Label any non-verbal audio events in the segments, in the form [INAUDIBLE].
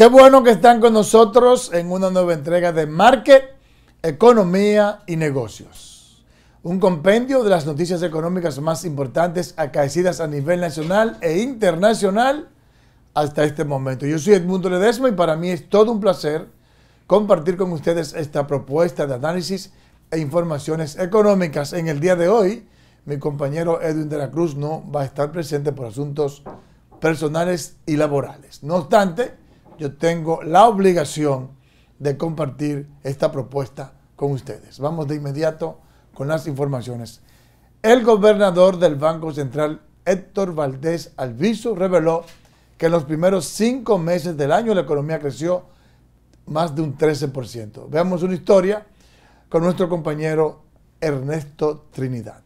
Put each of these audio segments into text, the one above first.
Qué bueno que están con nosotros en una nueva entrega de Market, Economía y Negocios. Un compendio de las noticias económicas más importantes acaecidas a nivel nacional e internacional hasta este momento. Yo soy Edmundo Ledesma y para mí es todo un placer compartir con ustedes esta propuesta de análisis e informaciones económicas. En el día de hoy, mi compañero Edwin de la Cruz no va a estar presente por asuntos personales y laborales. No obstante, yo tengo la obligación de compartir esta propuesta con ustedes. Vamos de inmediato con las informaciones. El gobernador del Banco Central, Héctor Valdés Alviso, reveló que en los primeros cinco meses del año la economía creció más de un 13%. Veamos una historia con nuestro compañero Ernesto Trinidad.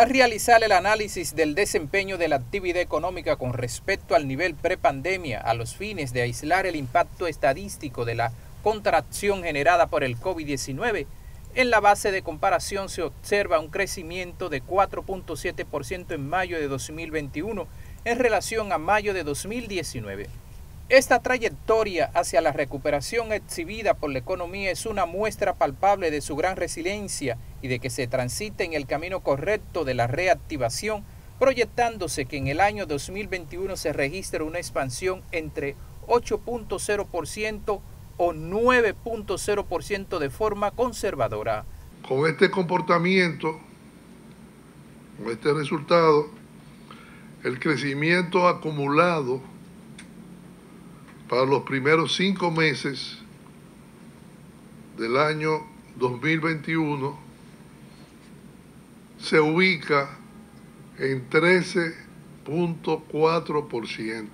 Al realizar el análisis del desempeño de la actividad económica con respecto al nivel prepandemia a los fines de aislar el impacto estadístico de la contracción generada por el COVID-19. En la base de comparación se observa un crecimiento de 4.7% en mayo de 2021 en relación a mayo de 2019. Esta trayectoria hacia la recuperación exhibida por la economía es una muestra palpable de su gran resiliencia y de que se transita en el camino correcto de la reactivación, proyectándose que en el año 2021 se registre una expansión entre 8.0% o 9.0% de forma conservadora. Con este comportamiento, con este resultado, el crecimiento acumulado para los primeros cinco meses del año 2021 se ubica en 13.4%.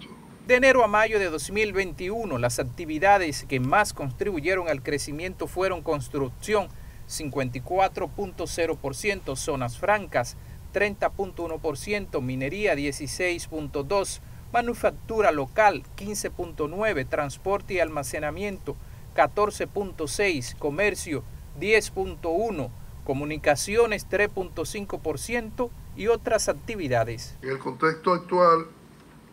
De enero a mayo de 2021, las actividades que más contribuyeron al crecimiento fueron construcción 54.0%, zonas francas 30.1%, minería 16.2%, manufactura local 15.9, transporte y almacenamiento 14.6, comercio 10.1, comunicaciones 3.5% y otras actividades. En el contexto actual,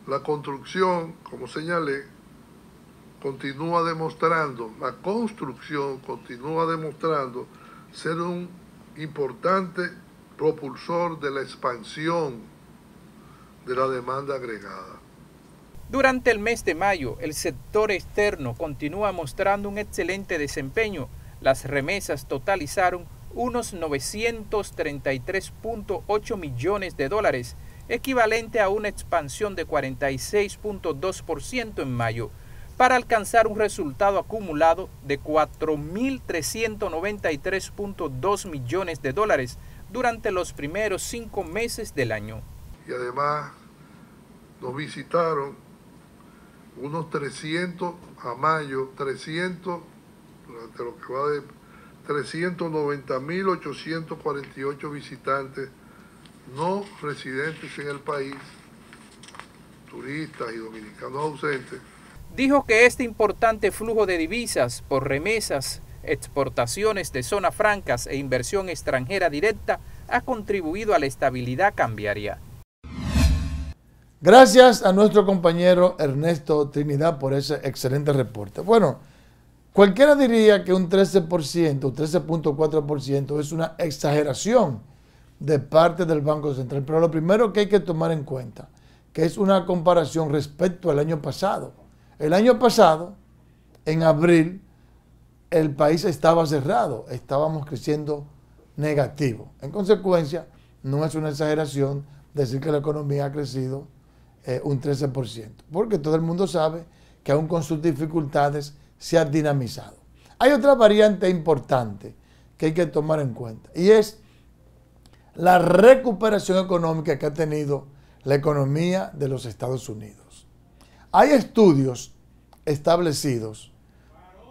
la construcción, como señalé, continúa demostrando, la construcción continúa demostrando ser un importante propulsor de la expansión de la demanda agregada. Durante el mes de mayo, el sector externo continúa mostrando un excelente desempeño. Las remesas totalizaron unos 933.8 millones de dólares, equivalente a una expansión de 46.2% en mayo, para alcanzar un resultado acumulado de 4.393.2 millones de dólares durante los primeros cinco meses del año. Y además nos visitaron unos 300 a mayo, 300, durante lo que va de 390.848 visitantes no residentes en el país, turistas y dominicanos ausentes. Dijo que este importante flujo de divisas por remesas, exportaciones de zonas francas e inversión extranjera directa ha contribuido a la estabilidad cambiaria. Gracias a nuestro compañero Ernesto Trinidad por ese excelente reporte. Bueno, cualquiera diría que un 13%, 13.4% es una exageración de parte del Banco Central, pero lo primero que hay que tomar en cuenta, que es una comparación respecto al año pasado. El año pasado, en abril, el país estaba cerrado, estábamos creciendo negativo. En consecuencia, no es una exageración decir que la economía ha crecido eh, un 13%, porque todo el mundo sabe que aún con sus dificultades se ha dinamizado. Hay otra variante importante que hay que tomar en cuenta y es la recuperación económica que ha tenido la economía de los Estados Unidos. Hay estudios establecidos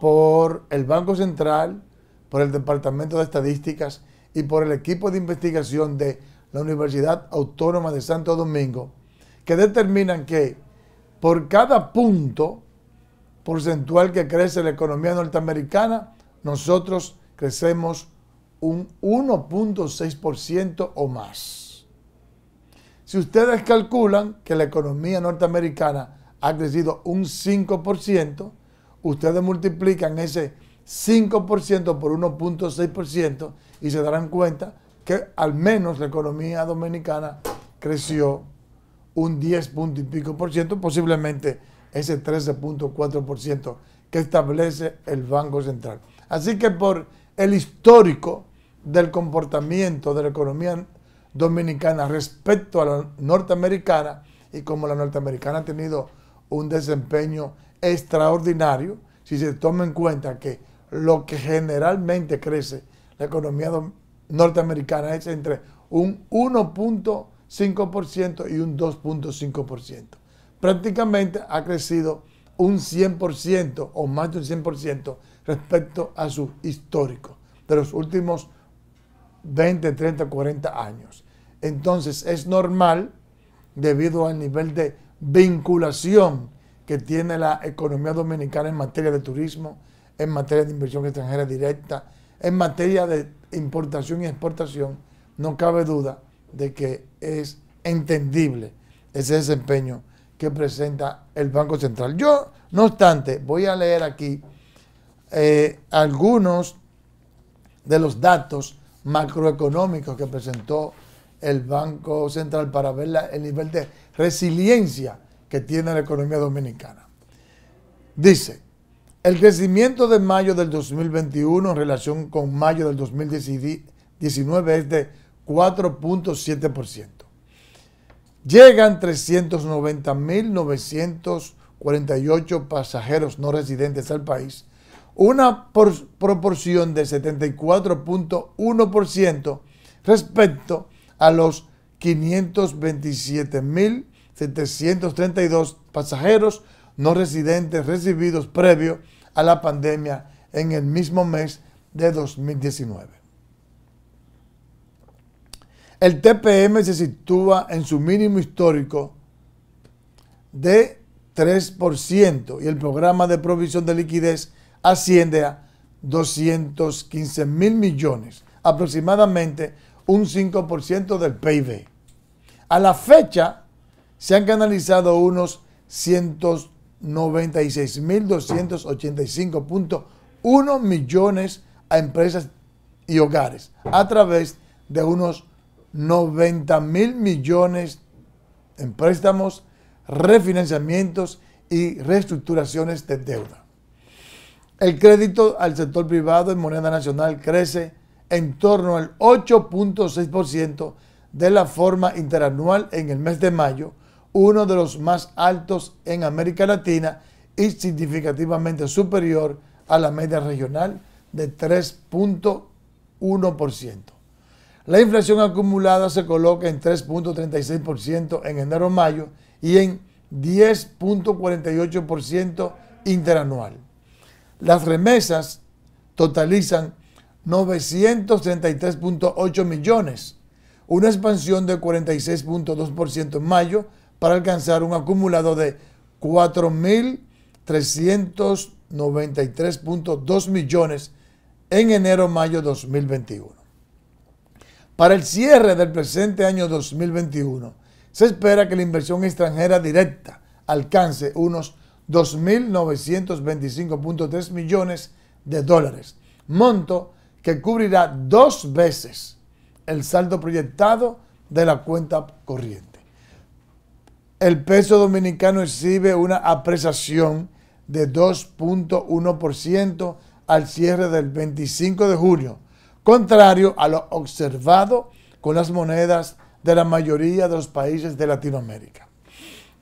por el Banco Central, por el Departamento de Estadísticas y por el equipo de investigación de la Universidad Autónoma de Santo Domingo, que determinan que por cada punto porcentual que crece la economía norteamericana, nosotros crecemos un 1.6% o más. Si ustedes calculan que la economía norteamericana ha crecido un 5%, ustedes multiplican ese 5% por 1.6% y se darán cuenta que al menos la economía dominicana creció un 10 punto y pico por ciento, posiblemente ese 13.4 por ciento que establece el Banco Central. Así que por el histórico del comportamiento de la economía dominicana respecto a la norteamericana y como la norteamericana ha tenido un desempeño extraordinario, si se toma en cuenta que lo que generalmente crece la economía norteamericana es entre un 1. 5% y un 2.5%. Prácticamente ha crecido un 100% o más de un 100% respecto a su histórico de los últimos 20, 30, 40 años. Entonces es normal, debido al nivel de vinculación que tiene la economía dominicana en materia de turismo, en materia de inversión extranjera directa, en materia de importación y exportación, no cabe duda de que es entendible ese desempeño que presenta el Banco Central. Yo, no obstante, voy a leer aquí eh, algunos de los datos macroeconómicos que presentó el Banco Central para ver el nivel de resiliencia que tiene la economía dominicana. Dice, el crecimiento de mayo del 2021 en relación con mayo del 2019 es de 4.7%. Llegan 390.948 pasajeros no residentes al país, una proporción de 74.1% respecto a los 527.732 pasajeros no residentes recibidos previo a la pandemia en el mismo mes de 2019. El TPM se sitúa en su mínimo histórico de 3% y el programa de provisión de liquidez asciende a 215 mil millones, aproximadamente un 5% del PIB. A la fecha se han canalizado unos 196.285.1 millones a empresas y hogares a través de unos 90 mil millones en préstamos, refinanciamientos y reestructuraciones de deuda. El crédito al sector privado en moneda nacional crece en torno al 8.6% de la forma interanual en el mes de mayo, uno de los más altos en América Latina y significativamente superior a la media regional de 3.1%. La inflación acumulada se coloca en 3.36% en enero-mayo y en 10.48% interanual. Las remesas totalizan 933.8 millones, una expansión de 46.2% en mayo para alcanzar un acumulado de 4.393.2 millones en enero-mayo 2021. Para el cierre del presente año 2021, se espera que la inversión extranjera directa alcance unos 2.925.3 millones de dólares, monto que cubrirá dos veces el saldo proyectado de la cuenta corriente. El peso dominicano exhibe una apreciación de 2.1% al cierre del 25 de julio, contrario a lo observado con las monedas de la mayoría de los países de Latinoamérica.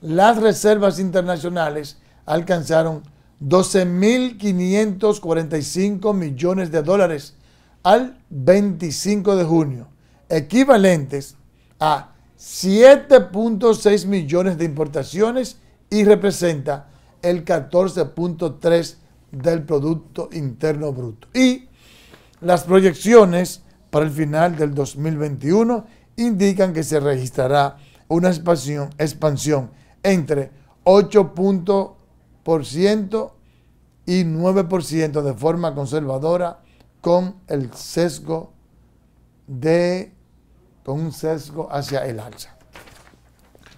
Las reservas internacionales alcanzaron 12.545 millones de dólares al 25 de junio, equivalentes a 7.6 millones de importaciones y representa el 14.3 del Producto Interno Bruto. Y las proyecciones para el final del 2021 indican que se registrará una expansión, entre 8% y 9% de forma conservadora con el sesgo de con un sesgo hacia el alza.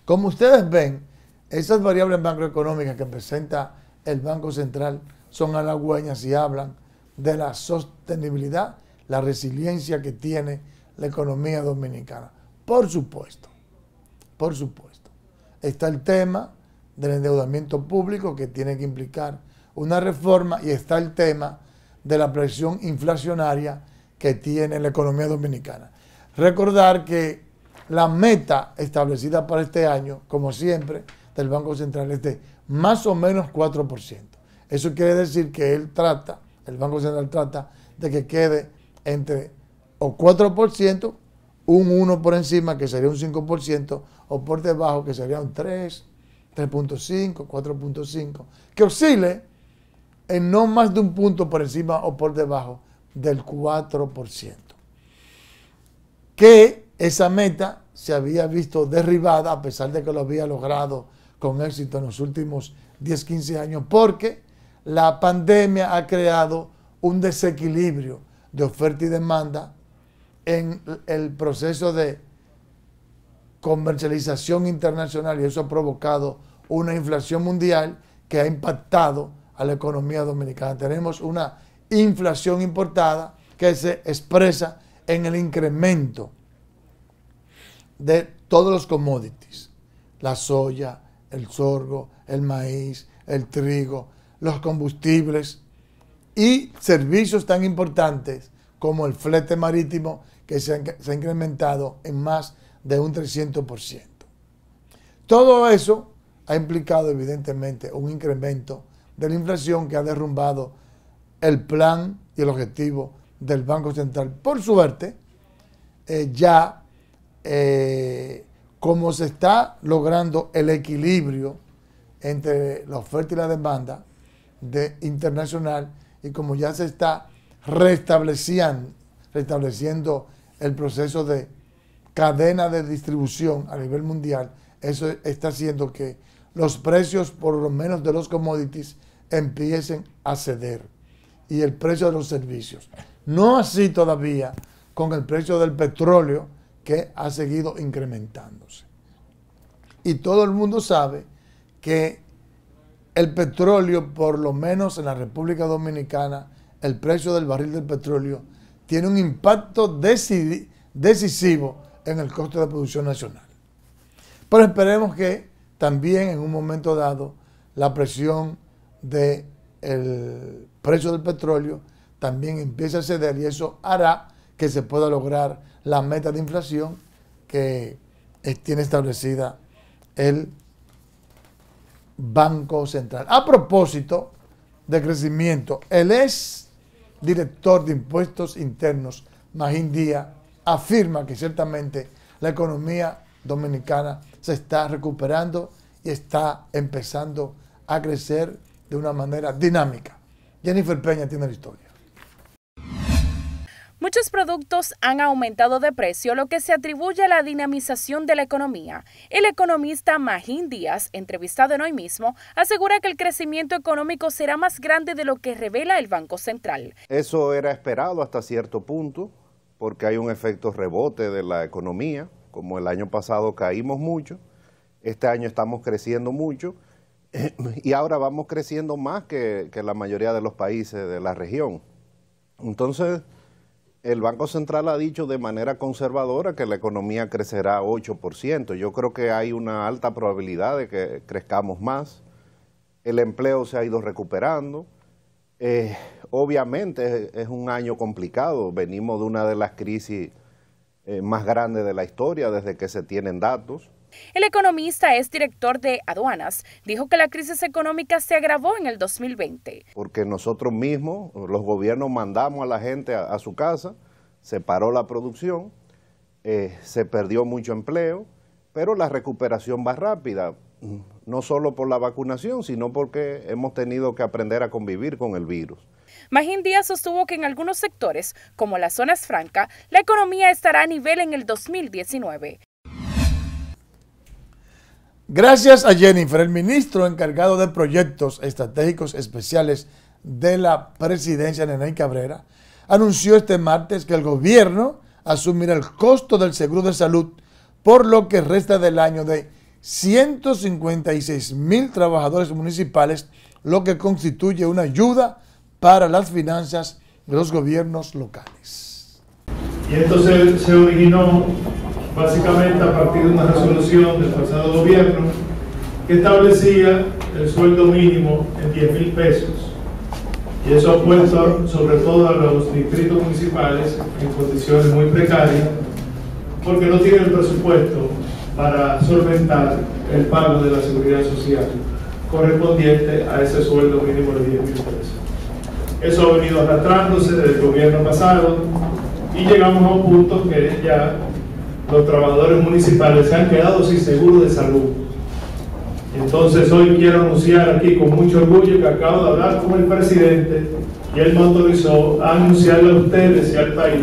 Como ustedes ven, esas variables macroeconómicas que presenta el Banco Central son halagüeñas y hablan de la sostenibilidad, la resiliencia que tiene la economía dominicana. Por supuesto, por supuesto. Está el tema del endeudamiento público que tiene que implicar una reforma y está el tema de la presión inflacionaria que tiene la economía dominicana. Recordar que la meta establecida para este año, como siempre, del Banco Central es de más o menos 4%. Eso quiere decir que él trata el Banco Central trata de que quede entre o 4%, un 1 por encima, que sería un 5%, o por debajo, que sería un 3, 3.5, 4.5, que oscile en no más de un punto por encima o por debajo del 4%. Que esa meta se había visto derribada a pesar de que lo había logrado con éxito en los últimos 10, 15 años, porque la pandemia ha creado un desequilibrio de oferta y demanda en el proceso de comercialización internacional y eso ha provocado una inflación mundial que ha impactado a la economía dominicana. Tenemos una inflación importada que se expresa en el incremento de todos los commodities, la soya, el sorgo, el maíz, el trigo, los combustibles y servicios tan importantes como el flete marítimo que se ha, incrementado en más de un 300%. Todo eso ha implicado evidentemente un incremento de la inflación que ha derrumbado el plan y el objetivo del Banco Central. Por suerte, eh, ya eh, como se está logrando el equilibrio entre la oferta y la demanda, de internacional y como ya se está restableciendo el proceso de cadena de distribución a nivel mundial, eso está haciendo que los precios, por lo menos de los commodities, empiecen a ceder y el precio de los servicios. No así todavía con el precio del petróleo que ha seguido incrementándose. Y todo el mundo sabe que el petróleo, por lo menos en la República Dominicana, el precio del barril del petróleo tiene un impacto decisivo en el costo de producción nacional. Pero esperemos que también en un momento dado la presión del precio del petróleo también empiece a ceder y eso hará que se pueda lograr la meta de inflación que tiene establecida el Banco Central. A propósito de crecimiento, el ex director de impuestos internos, Magín Díaz, afirma que ciertamente la economía dominicana se está recuperando y está empezando a crecer de una manera dinámica. Jennifer Peña tiene la historia. Muchos productos han aumentado de precio, lo que se atribuye a la dinamización de la economía. El economista Magín Díaz, entrevistado en hoy mismo, asegura que el crecimiento económico será más grande de lo que revela el Banco Central. Eso era esperado hasta cierto punto, porque hay un efecto rebote de la economía. Como el año pasado caímos mucho, este año estamos creciendo mucho [CLEARS THROAT] y ahora vamos creciendo más que, que la mayoría de los países de la región. Entonces, el Banco Central ha dicho de manera conservadora que la economía crecerá 8%. Yo creo que hay una alta probabilidad de que crezcamos más. El empleo se ha ido recuperando. Eh, obviamente es, un año complicado. Venimos de una de las crisis eh, más grandes de la historia desde que se tienen datos. El economista es director de aduanas. Dijo que la crisis económica se agravó en el 2020. Porque nosotros mismos, los gobiernos, mandamos a la gente a, su casa, se paró la producción, eh, se perdió mucho empleo, pero la recuperación va rápida, no solo por la vacunación, sino porque hemos tenido que aprender a convivir con el virus. Magín Díaz sostuvo que en algunos sectores, como las zonas francas, la economía estará a nivel en el 2019. Gracias a Jennifer, el ministro encargado de proyectos estratégicos especiales de la presidencia, Nenay Cabrera, anunció este martes que el gobierno asumirá el costo del seguro de salud por lo que resta del año de 156 mil trabajadores municipales, lo que constituye una ayuda para las finanzas de los gobiernos locales. Y esto se originó básicamente a partir de una resolución del pasado gobierno que establecía el sueldo mínimo en 10 mil pesos y eso ha puesto sobre todo a los distritos municipales en condiciones muy precarias porque no tienen presupuesto para solventar el pago de la seguridad social correspondiente a ese sueldo mínimo de 10 mil pesos. Eso ha venido arrastrándose desde el gobierno pasado y llegamos a un punto que ya los trabajadores municipales se han quedado sin seguro de salud. Entonces hoy quiero anunciar aquí con mucho orgullo que acabo de hablar con el presidente y él me autorizó a anunciarle a ustedes y al país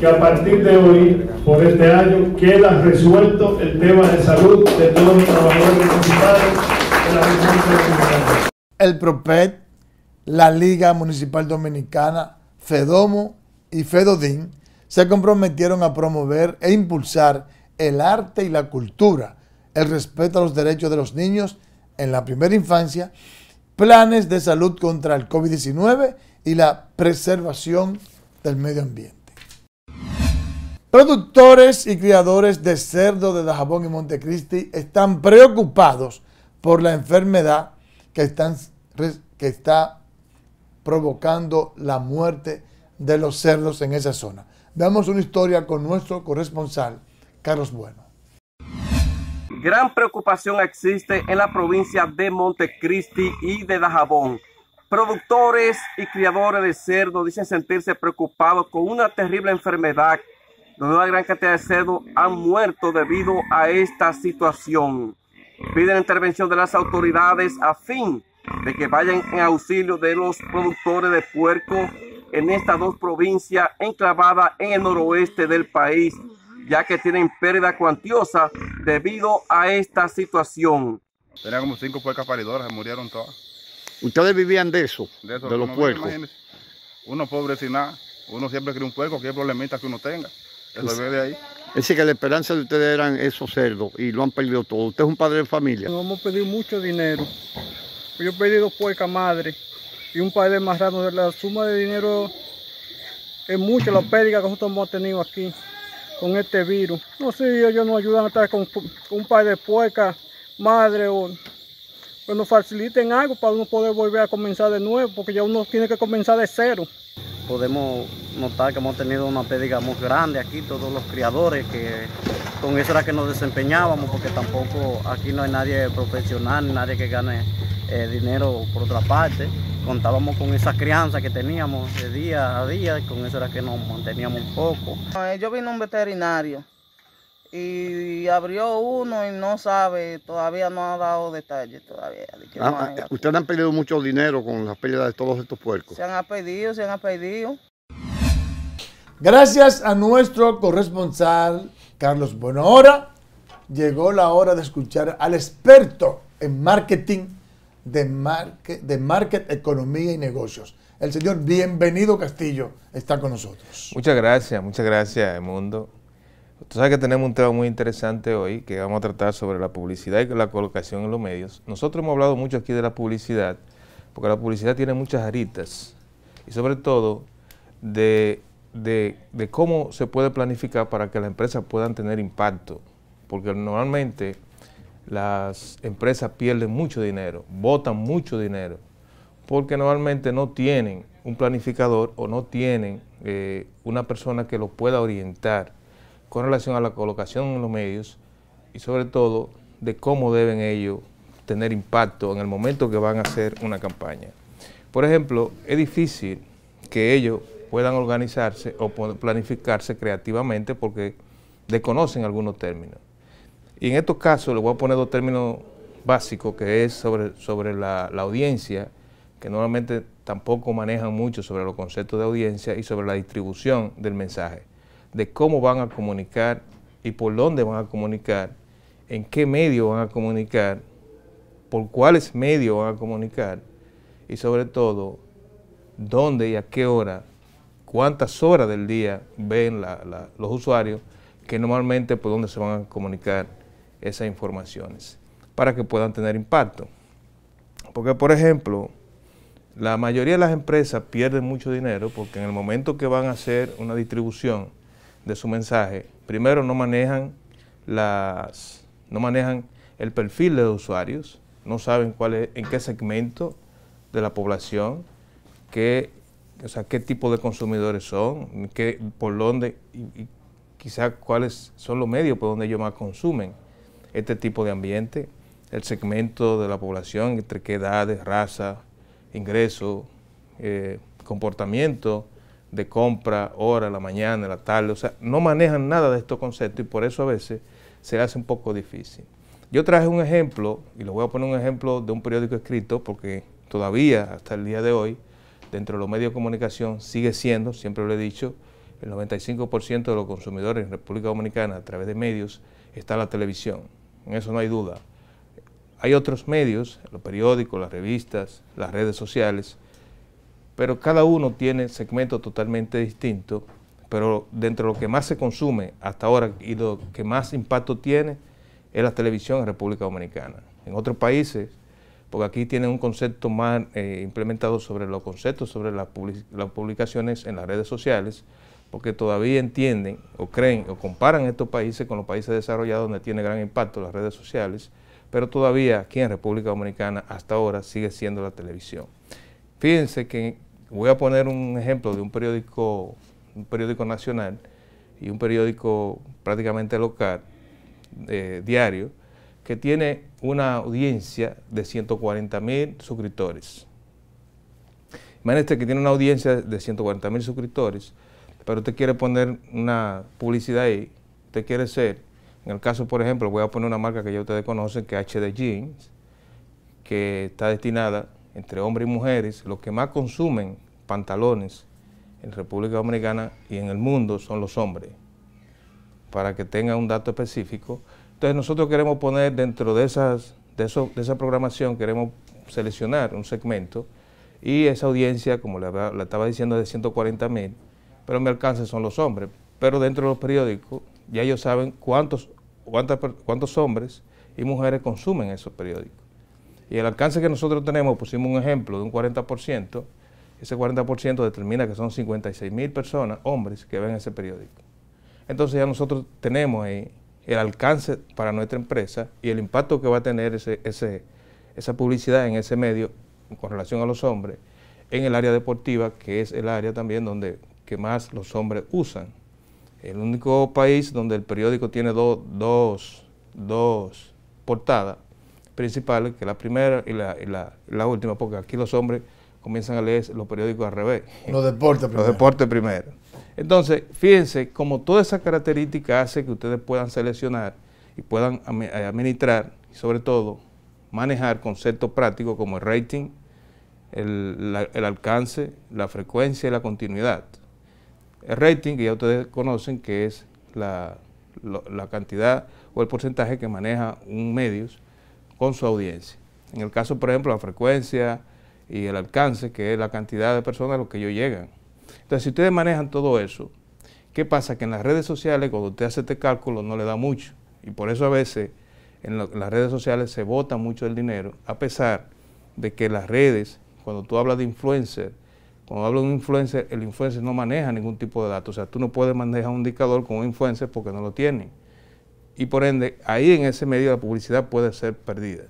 que a partir de hoy, por este año, queda resuelto el tema de salud de todos los trabajadores municipales de la República El PROPET, la Liga Municipal Dominicana, FEDOMO y FEDODIN se comprometieron a promover e impulsar el arte y la cultura, el respeto a los derechos de los niños en la primera infancia, planes de salud contra el COVID-19 y la preservación del medio ambiente. Productores y criadores de cerdo de Dajabón y Montecristi están preocupados por la enfermedad que, que está provocando la muerte de los cerdos en esa zona damos una historia con nuestro corresponsal, Carlos Bueno. Gran preocupación existe en la provincia de Montecristi y de Dajabón. Productores y criadores de cerdo dicen sentirse preocupados con una terrible enfermedad donde una gran cantidad de cerdo han muerto debido a esta situación. Piden intervención de las autoridades a fin de que vayan en auxilio de los productores de puerco en estas dos provincias enclavadas en el noroeste del país, ya que tienen pérdida cuantiosa debido a esta situación. Tenían como cinco puercas paridoras, se murieron todas. ¿Ustedes vivían de eso? De, los puercos. Uno pobre sin nada, uno siempre cree un puerco, cualquier problemita que uno tenga. Eso pues, Es decir, que la esperanza de ustedes eran esos cerdos y lo han perdido todo. Usted es un padre de familia. Nos hemos perdido mucho dinero. Yo he perdido puerca madre y un par de de La suma de dinero es mucha, la pérdida que nosotros hemos tenido aquí con este virus. No sé, si ellos nos ayudan a estar con, un par de puercas, madre o pues nos faciliten algo para uno poder volver a comenzar de nuevo, porque ya uno tiene que comenzar de cero. Podemos notar que hemos tenido una pérdida muy grande aquí, todos los criadores, que con eso era que nos desempeñábamos, porque tampoco aquí no hay nadie profesional, nadie que gane eh, dinero por otra parte. Contábamos con esa crianza que teníamos de día a día, Y con eso era que nos manteníamos un poco. Eh, yo vine un veterinario y abrió uno y no sabe, todavía no ha dado detalles todavía. Ah, ah, ustedes han perdido mucho dinero con la pérdida de todos estos puercos. Se han perdido, se han perdido. Gracias a nuestro corresponsal Carlos Bueno, ahora llegó la hora de escuchar al experto en marketing de, market, de Market, Economía y Negocios. El señor Bienvenido Castillo está con nosotros. Muchas gracias, muchas gracias, Edmundo. Tú sabes que tenemos un tema muy interesante hoy que vamos a tratar sobre la publicidad y la colocación en los medios. Nosotros hemos hablado mucho aquí de la publicidad, porque la publicidad tiene muchas aritas y sobre todo de, de cómo se puede planificar para que las empresas puedan tener impacto. Porque normalmente las empresas pierden mucho dinero, botan mucho dinero, porque normalmente no tienen un planificador o no tienen eh, una persona que los pueda orientar con relación a la colocación en los medios y sobre todo de cómo deben ellos tener impacto en el momento que van a hacer una campaña. Por ejemplo, es difícil que ellos puedan organizarse o planificarse creativamente porque desconocen algunos términos. Y en estos casos les voy a poner dos términos básicos, que es sobre, sobre la, audiencia, que normalmente tampoco manejan mucho sobre los conceptos de audiencia y sobre la distribución del mensaje, de cómo van a comunicar y por dónde van a comunicar, en qué medio van a comunicar, por cuáles medios van a comunicar y sobre todo dónde y a qué hora, cuántas horas del día ven los usuarios que normalmente por dónde se van a comunicar esas informaciones para que puedan tener impacto. Porque, por ejemplo, la mayoría de las empresas pierden mucho dinero porque en el momento que van a hacer una distribución de su mensaje, primero no manejan las no manejan el perfil de usuarios, no saben cuál es, en qué segmento de la población, qué, o sea, qué tipo de consumidores son, qué, por dónde y quizás cuáles son los medios por donde ellos más consumen este tipo de ambiente, el segmento de la población, entre qué edades, raza, ingreso, eh, comportamiento de compra, hora, la mañana, la tarde, o sea, no manejan nada de estos conceptos y por eso a veces se hace un poco difícil. Yo traje un ejemplo, y lo voy a poner un ejemplo de un periódico escrito, porque todavía, hasta el día de hoy, dentro de los medios de comunicación sigue siendo, siempre lo he dicho, el 95% de los consumidores en República Dominicana a través de medios está la televisión en eso no hay duda. Hay otros medios, los periódicos, las revistas, las redes sociales, pero cada uno tiene segmentos totalmente distintos, pero dentro de lo que más se consume hasta ahora y lo que más impacto tiene es la televisión en República Dominicana. En otros países, porque aquí tienen un concepto más eh, implementado sobre los conceptos, sobre las publicaciones en las redes sociales, porque todavía entienden o creen o comparan estos países con los países desarrollados donde tiene gran impacto las redes sociales, pero todavía aquí en República Dominicana hasta ahora sigue siendo la televisión. Fíjense que voy a poner un ejemplo de un periódico, un periódico nacional y un periódico prácticamente local, eh, diario, que tiene una audiencia de 140 mil suscriptores. Imagínense que tiene una audiencia de 140 mil suscriptores, pero usted quiere poner una publicidad ahí, usted quiere ser, en el caso, por ejemplo, voy a poner una marca que ya ustedes conocen, que es HD Jeans, que está destinada entre hombres y mujeres, los que más consumen pantalones en República Dominicana y en el mundo son los hombres, para que tenga un dato específico. Entonces nosotros queremos poner dentro de, esas, de, esa programación, queremos seleccionar un segmento y esa audiencia, como la estaba diciendo, es de 140 mil, pero mi alcance son los hombres. Pero dentro de los periódicos ya ellos saben cuántos, cuántos hombres y mujeres consumen esos periódicos. Y el alcance que nosotros tenemos, pusimos un ejemplo de un 40%, ese 40% determina que son 56 mil personas, hombres, que ven ese periódico. Entonces ya nosotros tenemos ahí el alcance para nuestra empresa y el impacto que va a tener esa publicidad en ese medio con relación a los hombres en el área deportiva, que es el área también donde que más los hombres usan. El único país donde el periódico tiene dos, portadas principales, que la primera y la, última, porque aquí los hombres comienzan a leer los periódicos al revés. Los deportes primero. Los deportes primero. Entonces, fíjense cómo toda esa característica hace que ustedes puedan seleccionar y puedan eh, administrar y sobre todo manejar conceptos prácticos como el rating, el alcance, la frecuencia y la continuidad. El rating, que ya ustedes conocen, que es la, cantidad o el porcentaje que maneja un medios con su audiencia. En el caso, por ejemplo, la frecuencia y el alcance, que es la cantidad de personas a los que ellos llegan. Entonces, si ustedes manejan todo eso, ¿qué pasa? Que en las redes sociales, cuando usted hace este cálculo, no le da mucho. Y por eso a veces en, las redes sociales se vota mucho el dinero, a pesar de que las redes, cuando tú hablas de influencer, cuando hablo de un influencer, el influencer no maneja ningún tipo de datos. O sea, tú no puedes manejar un indicador como un influencer porque no lo tienen. Y por ende, ahí en ese medio la publicidad puede ser perdida.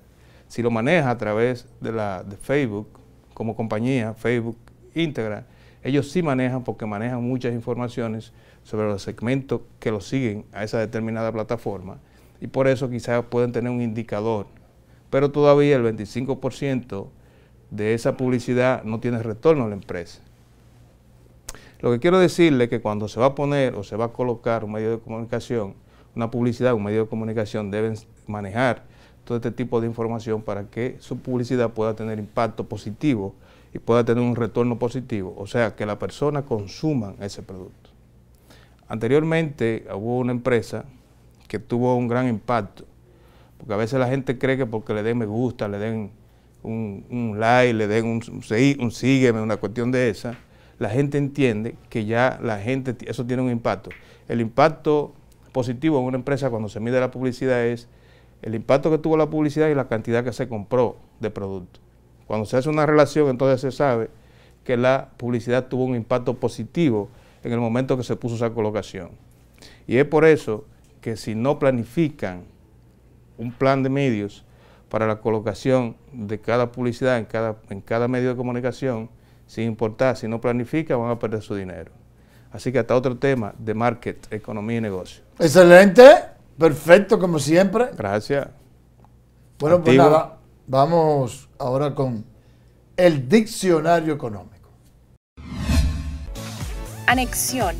Si lo maneja a través de, la, de Facebook, como compañía, Facebook íntegra, ellos sí manejan porque manejan muchas informaciones sobre los segmentos que lo siguen a esa determinada plataforma y por eso quizás pueden tener un indicador. Pero todavía el 25% de esa publicidad no tiene retorno a la empresa. Lo que quiero decirle es que cuando se va a poner o se va a colocar un medio de comunicación, una publicidad, un medio de comunicación, deben manejar todo este tipo de información para que su publicidad pueda tener impacto positivo y pueda tener un retorno positivo, o sea, que la persona consuma ese producto. Anteriormente hubo una empresa que tuvo un gran impacto, porque a veces la gente cree que porque le den me gusta, le den un, like, le den un, un, un sígueme, una cuestión de esa, la gente entiende que ya la gente, eso tiene un impacto. El impacto positivo en una empresa cuando se mide la publicidad es el impacto que tuvo la publicidad y la cantidad que se compró de producto. Cuando se hace una relación, entonces se sabe que la publicidad tuvo un impacto positivo en el momento que se puso esa colocación. Y es por eso que si no planifican un plan de medios, para la colocación de cada publicidad en cada, en cada medio de comunicación, sin importar, si no planifica, van a perder su dinero. Así que hasta otro tema de market, economía y negocio. Excelente, perfecto como siempre. Gracias. Bueno, pues nada, vamos ahora con el diccionario económico. Anexión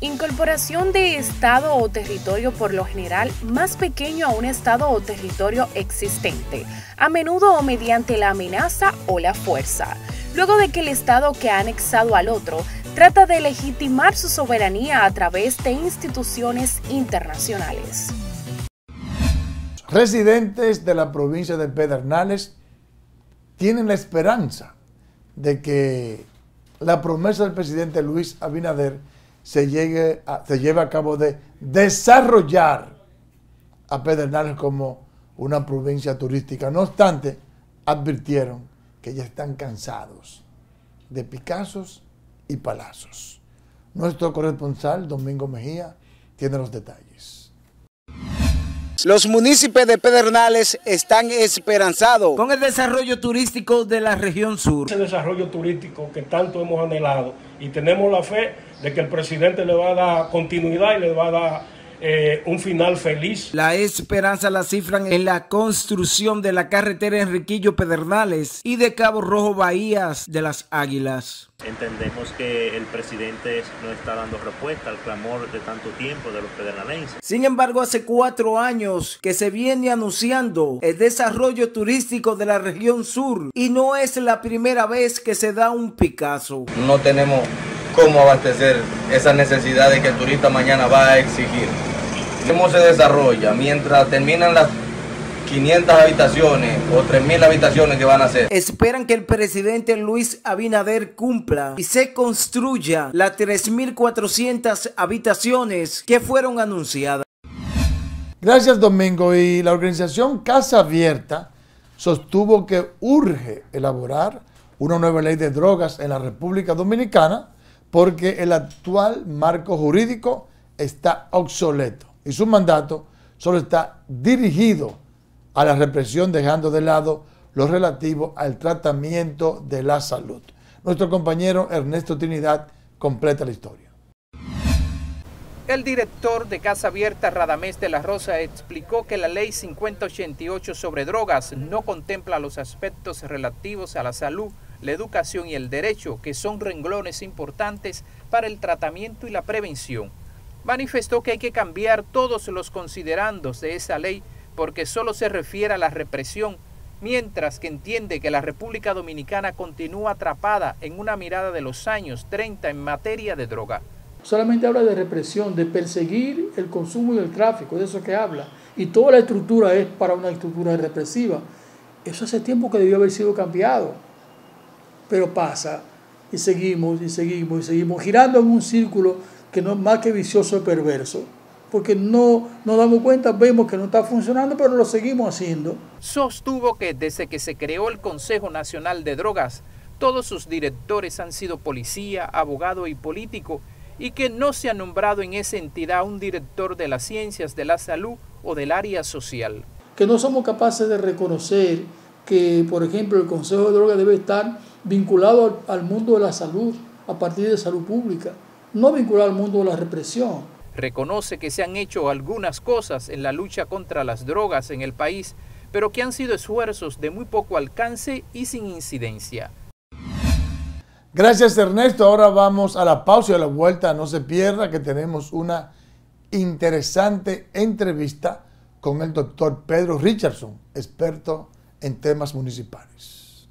Incorporación de estado o territorio por lo general más pequeño a un estado o territorio existente, a menudo o mediante la amenaza o la fuerza, luego de que el estado que ha anexado al otro trata de legitimar su soberanía a través de instituciones internacionales. Residentes de la provincia de Pedernales tienen la esperanza de que la promesa del presidente Luis Abinader se, llegue a, se lleve a cabo de desarrollar a Pedernales como una provincia turística. No obstante, advirtieron que ya están cansados de Picassos y palazos. Nuestro corresponsal, Domingo Mejía, tiene los detalles. Los municipios de Pedernales están esperanzados con el desarrollo turístico de la región sur. Ese desarrollo turístico que tanto hemos anhelado y tenemos la fe de que el presidente le va a dar continuidad y le va a dar eh, un final feliz. La esperanza la cifran en la construcción de la carretera Enriquillo Pedernales y de Cabo Rojo Bahías de las Águilas. Entendemos que el presidente no está dando respuesta al clamor de tanto tiempo de los pedernalenses. Sin embargo, hace cuatro años que se viene anunciando el desarrollo turístico de la región sur y no es la primera vez que se da un Picasso. No tenemos cómo abastecer esas necesidades que el turista mañana va a exigir. ¿Cómo se desarrolla? Mientras terminan las 500 habitaciones o 3.000 habitaciones que van a hacer. Esperan que el presidente Luis Abinader cumpla y se construya las 3.400 habitaciones que fueron anunciadas. Gracias Domingo y la organización Casa Abierta sostuvo que urge elaborar una nueva ley de drogas en la República Dominicana porque el actual marco jurídico está obsoleto y su mandato solo está dirigido a la represión dejando de lado lo relativo al tratamiento de la salud. Nuestro compañero Ernesto Trinidad completa la historia. El director de Casa Abierta Radamés de la Rosa explicó que la ley 5088 sobre drogas no contempla los aspectos relativos a la salud la educación y el derecho, que son renglones importantes para el tratamiento y la prevención. Manifestó que hay que cambiar todos los considerandos de esa ley porque solo se refiere a la represión, mientras que entiende que la República Dominicana continúa atrapada en una mirada de los años 30 en materia de droga. Solamente habla de represión, de perseguir el consumo y el tráfico, de eso que habla. Y toda la estructura es para una estructura represiva. Eso hace tiempo que debió haber sido cambiado pero pasa y seguimos y seguimos y seguimos girando en un círculo que no es más que vicioso y perverso. Porque no nos damos cuenta, vemos que no está funcionando, pero lo seguimos haciendo. Sostuvo que desde que se creó el Consejo Nacional de Drogas, todos sus directores han sido policía, abogado y político, y que no se ha nombrado en esa entidad un director de las ciencias, de la salud o del área social. Que no somos capaces de reconocer que, por ejemplo, el Consejo de Drogas debe estar vinculado al, mundo de la salud a partir de salud pública, no vinculado al mundo de la represión. Reconoce que se han hecho algunas cosas en la lucha contra las drogas en el país, pero que han sido esfuerzos de muy poco alcance y sin incidencia. Gracias Ernesto, ahora vamos a la pausa y a la vuelta, no se pierda que tenemos una interesante entrevista con el doctor Pedro Richardson, experto en temas municipales.